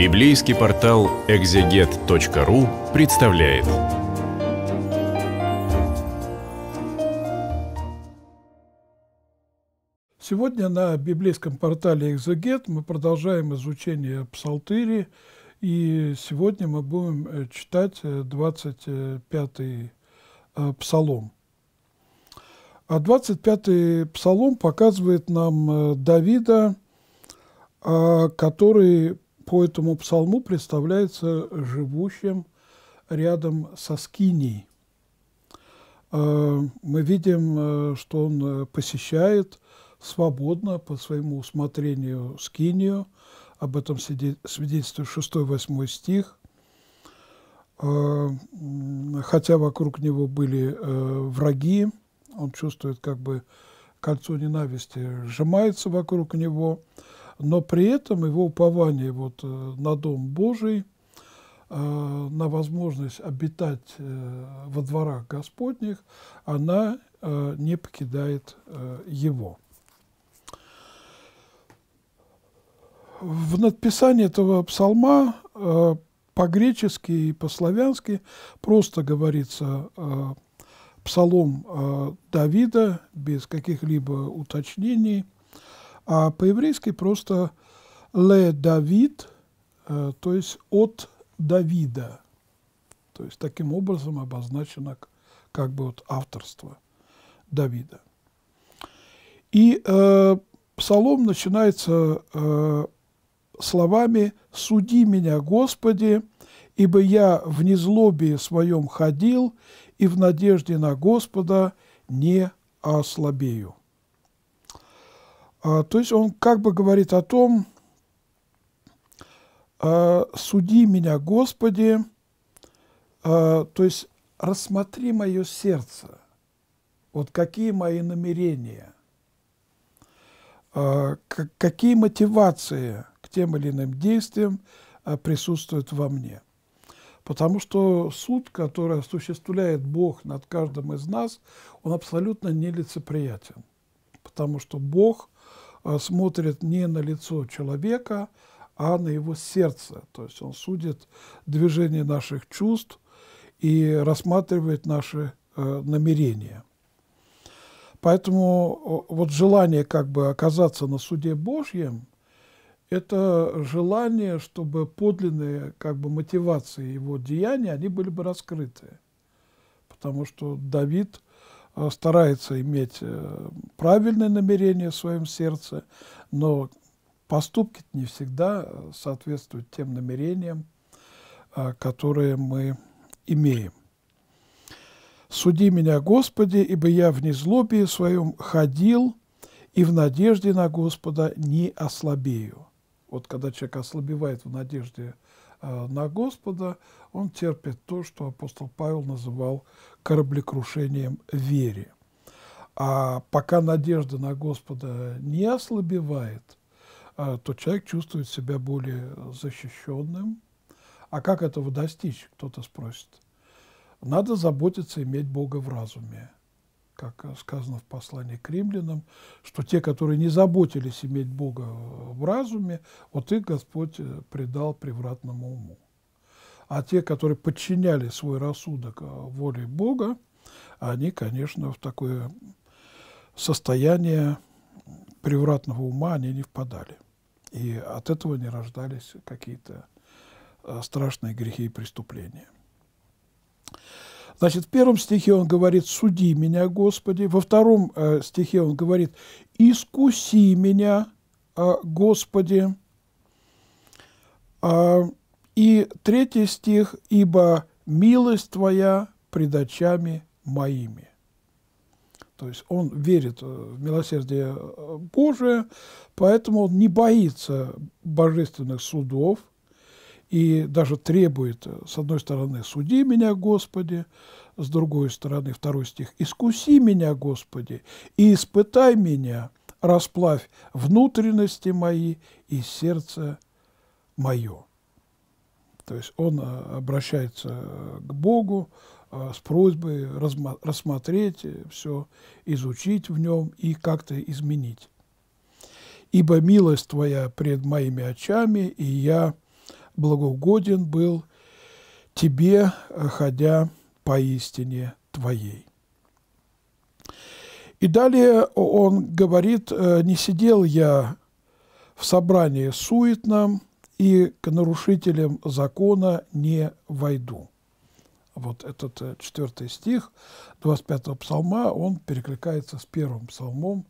Библейский портал экзегет.ру представляет. Сегодня на библейском портале «Экзегет» мы продолжаем изучение Псалтыри, и сегодня мы будем э, читать 25-й э, э, Псалом. А 25-й Псалом показывает нам Давида, а, который по этому псалму представляется живущим рядом со Скинией. Э, мы видим, э, что он э, посещает свободно по своему усмотрению Скинию, об этом свидетельствует 6-8 стих, хотя вокруг него были враги, он чувствует как бы кольцо ненависти сжимается вокруг него – но при этом его упование вот э, на Дом Божий, э, на возможность обитать э, во дворах Господних, она не покидает его. В надписании этого псалма по-гречески и по-славянски просто говорится псалом Давида без каких-либо уточнений – а по-еврейски просто «ле Давид», э, то есть «от Давида». То есть таким образом обозначено как бы вот авторство Давида. И э, псалом начинается э, словами «Суди меня, Господи, ибо я в незлобии своем ходил, и в надежде на Господа не ослабею». А, то есть он как бы говорит о том, «А, «Суди меня, Господи», а, то есть «рассмотри мое сердце», вот какие мои намерения, какие мотивации к тем или иным действиям присутствуют во мне. Потому что суд, который осуществляет Бог над каждым из нас, он абсолютно нелицеприятен. Потому что Бог а, смотрит не на лицо человека, а на его сердце. То есть он судит движение наших чувств и рассматривает наши э, намерения. Поэтому вот желание как бы оказаться на суде Божьем – это желание, чтобы подлинные как бы мотивации его деяния, они были бы раскрыты. Потому что Давид – Э, старается иметь э, правильное намерение в своем сердце, но поступки не всегда э, соответствуют тем намерениям, которые мы имеем. «Суди меня, Господи, ибо я в незлобии своем ходил, и в надежде на Господа не ослабею». Вот когда человек ослабевает в надежде на Господа, он терпит то, что апостол Павел называл кораблекрушением вере. А пока надежда на Господа не ослабевает, а, то человек чувствует себя более защищенным. А как этого достичь, кто-то спросит. Надо заботиться иметь Бога в разуме как сказано в послании к римлянам, что те, которые не заботились иметь Бога в разуме, вот их Господь предал превратному уму. А те, которые подчиняли свой рассудок э, воле Бога, они, конечно, в такое состояние превратного ума они не впадали. И от этого не рождались какие-то э, страшные грехи и преступления. Значит, в первом стихе он говорит «Суди меня, Господи». Во втором э, стихе он говорит «Искуси меня, э, Господи». Э, и третий стих «Ибо милость Твоя пред очами моими». То есть он верит э, в милосердие э, Божие, поэтому он не боится божественных судов и даже требует, э, с одной стороны, «Суди меня, Господи», с другой стороны, второй стих, «Искуси меня, Господи, и испытай меня, расплавь внутренности мои и сердце мое». То есть он э, обращается э, к Богу э, с просьбой рассмотреть все, изучить в нем и как-то изменить. «Ибо милость Твоя пред моими очами, и я благогоден был Тебе, ходя по истине Твоей». И далее он говорит, «Не сидел я в собрании суетном, и к нарушителям закона не войду. Вот этот э, четвертый стих 25-го псалма, он перекликается с первым псалмом,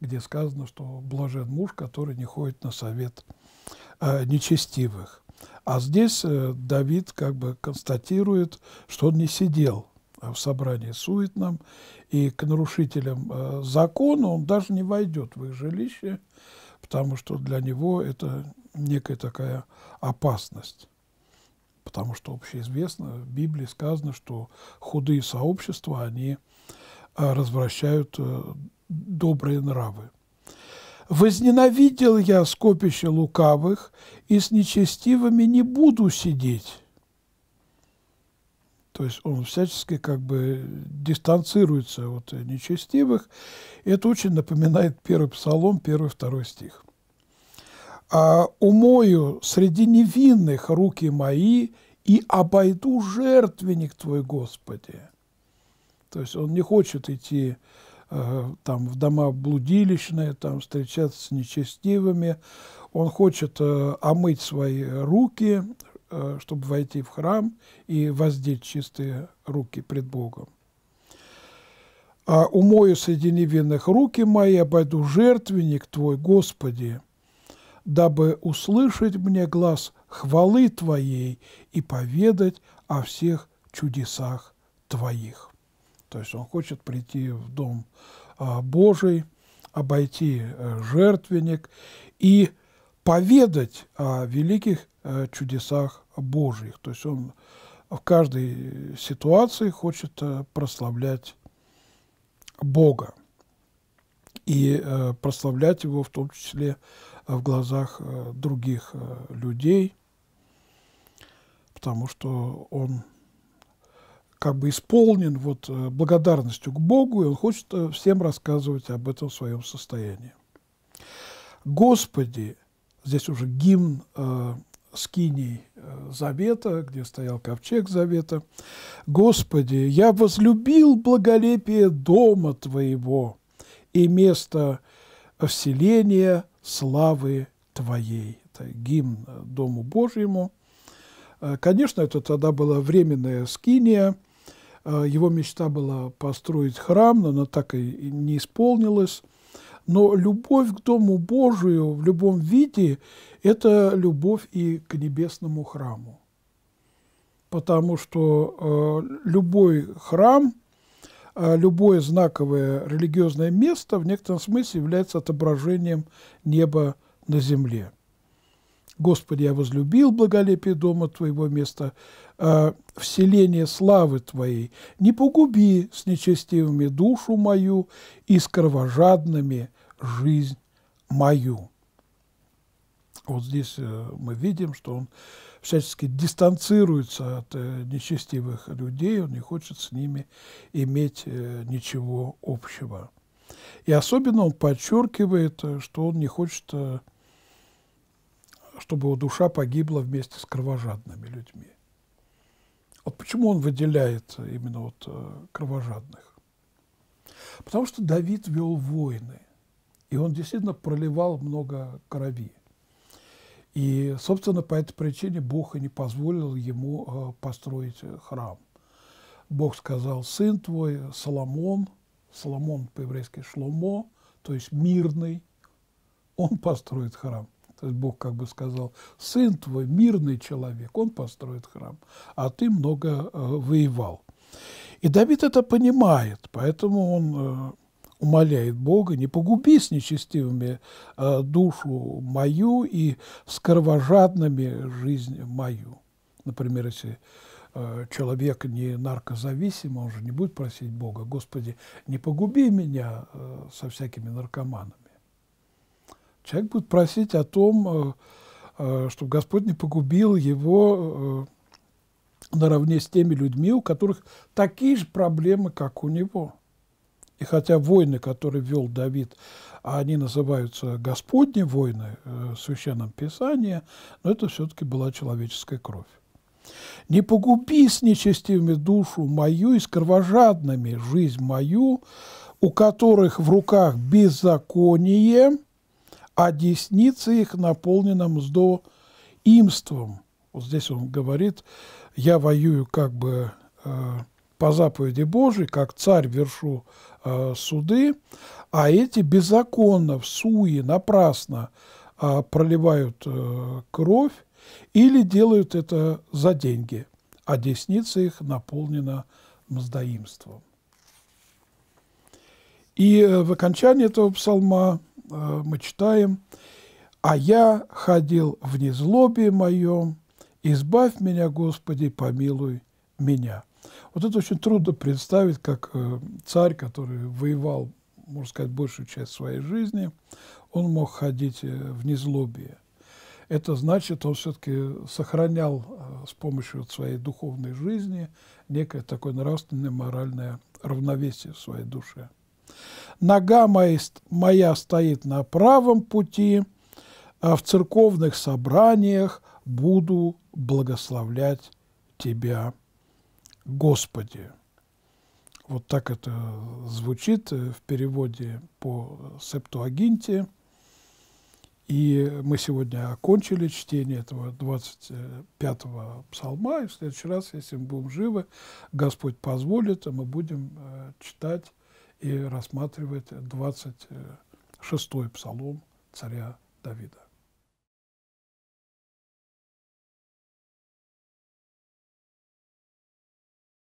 где сказано, что блажен муж, который не ходит на совет э, нечестивых. А здесь э, Давид как бы констатирует, что он не сидел э, в собрании суетном, и к нарушителям э, закона он даже не войдет в их жилище, потому что для него это некая такая опасность. Потому что общеизвестно, в Библии сказано, что худые сообщества, они а, развращают э, добрые нравы. «Возненавидел я скопище лукавых, и с нечестивыми не буду сидеть». То есть он всячески как бы дистанцируется от э, нечестивых. И это очень напоминает первый псалом, первый, второй стих. А, «Умою среди невинных руки мои и обойду жертвенник твой, Господи». То есть он не хочет идти э, там, в дома блудилищные, там, встречаться с нечестивыми. Он хочет э, омыть свои руки, Э, чтобы войти в храм и воздеть чистые руки пред Богом. А «Умою среди невинных руки мои, обойду жертвенник Твой, Господи, дабы услышать мне глаз хвалы Твоей и поведать о всех чудесах Твоих». То есть он хочет прийти в дом а, Божий, обойти э, жертвенник и поведать о великих Э, чудесах Божьих. То есть он в каждой ситуации хочет э, прославлять Бога и э, прославлять его в том числе в глазах других людей, потому что он как бы исполнен вот благодарностью к Богу, и он хочет всем рассказывать об этом своем состоянии. «Господи» – здесь уже гимн скиней э, завета, где стоял ковчег завета. «Господи, я возлюбил благолепие дома Твоего и место вселения славы Твоей». Это гимн э, Дому Божьему. Э, конечно, это тогда была временная скиния, его мечта была построить храм, но она так и не исполнилась. Но любовь к Дому Божию в любом виде – это любовь и к небесному храму. Потому что э, любой храм, э, любое знаковое религиозное место в некотором смысле является отображением неба на земле. Господи, я возлюбил благолепие дома Твоего места, э, вселение славы Твоей. Не погуби с нечестивыми душу мою и с кровожадными жизнь мою. Вот здесь э, мы видим, что он всячески дистанцируется от э, нечестивых людей, он не хочет с ними иметь э, ничего общего. И особенно он подчеркивает, что он не хочет, чтобы его душа погибла вместе с кровожадными людьми. Вот почему он выделяет именно вот кровожадных? Потому что Давид вел войны. И он действительно проливал много крови. И, собственно, по этой причине Бог и не позволил ему э, построить храм. Бог сказал, сын твой Соломон, Соломон по-еврейски Шломо, то есть мирный, он построит храм. То есть Бог как бы сказал, сын твой мирный человек, он построит храм, а ты много э, воевал. И Давид это понимает, поэтому он э, умоляет Бога, не погуби с нечестивыми э, душу мою и с кровожадными жизнь мою. Например, если э, человек не наркозависим, он же не будет просить Бога, Господи, не погуби меня э, со всякими наркоманами. Человек будет просить о том, чтобы Господь не погубил его наравне с теми людьми, у которых такие же проблемы, как у него. И хотя войны, которые вел Давид, а они называются Господни войны э, в Священном Писании, но это все-таки была человеческая кровь. «Не погуби с нечестивыми душу мою и с кровожадными жизнь мою, у которых в руках беззаконие, а десница их наполнена мздоимством». Вот здесь он говорит, я воюю как бы э, по заповеди Божией, как царь вершу э, суды, а эти беззаконно, в суе, напрасно э, проливают э, кровь или делают это за деньги, а десница их наполнена мздоимством. И э, в окончании этого псалма э, мы читаем «А я ходил в незлобии моем, избавь меня, Господи, помилуй меня». Вот это очень трудно представить, как э, царь, который воевал, можно сказать, большую часть своей жизни, он мог ходить э, в незлобие. Это значит, он все-таки сохранял э, с помощью своей духовной жизни некое такое нравственное, моральное равновесие в своей душе. Нога моя стоит на правом пути, а в церковных собраниях буду благословлять тебя. Господи. Вот так это звучит э, в переводе по Септуагинте. И мы сегодня окончили чтение этого 25-го псалма, и в следующий раз, если мы будем живы, Господь позволит, мы будем э, читать и рассматривать 26-й псалом царя Давида.